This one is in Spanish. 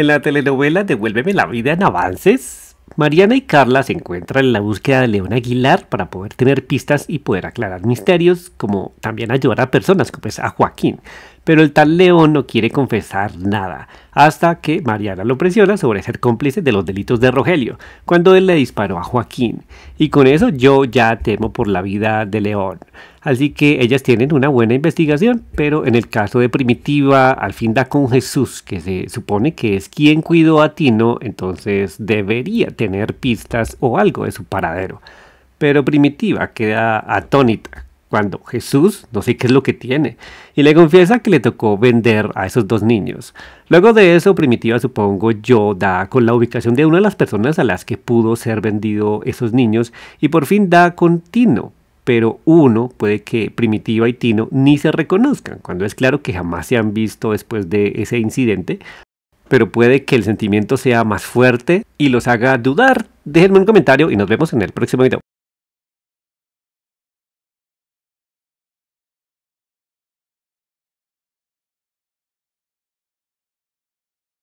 En la telenovela Devuélveme la vida en avances, Mariana y Carla se encuentran en la búsqueda de León Aguilar para poder tener pistas y poder aclarar misterios, como también ayudar a personas como es a Joaquín pero el tal León no quiere confesar nada, hasta que Mariana lo presiona sobre ser cómplice de los delitos de Rogelio, cuando él le disparó a Joaquín. Y con eso yo ya temo por la vida de León. Así que ellas tienen una buena investigación, pero en el caso de Primitiva, al fin da con Jesús, que se supone que es quien cuidó a Tino, entonces debería tener pistas o algo de su paradero. Pero Primitiva queda atónita cuando Jesús no sé qué es lo que tiene, y le confiesa que le tocó vender a esos dos niños. Luego de eso, Primitiva, supongo yo, da con la ubicación de una de las personas a las que pudo ser vendido esos niños, y por fin da con Tino. Pero uno puede que Primitiva y Tino ni se reconozcan, cuando es claro que jamás se han visto después de ese incidente, pero puede que el sentimiento sea más fuerte y los haga dudar. Déjenme un comentario y nos vemos en el próximo video.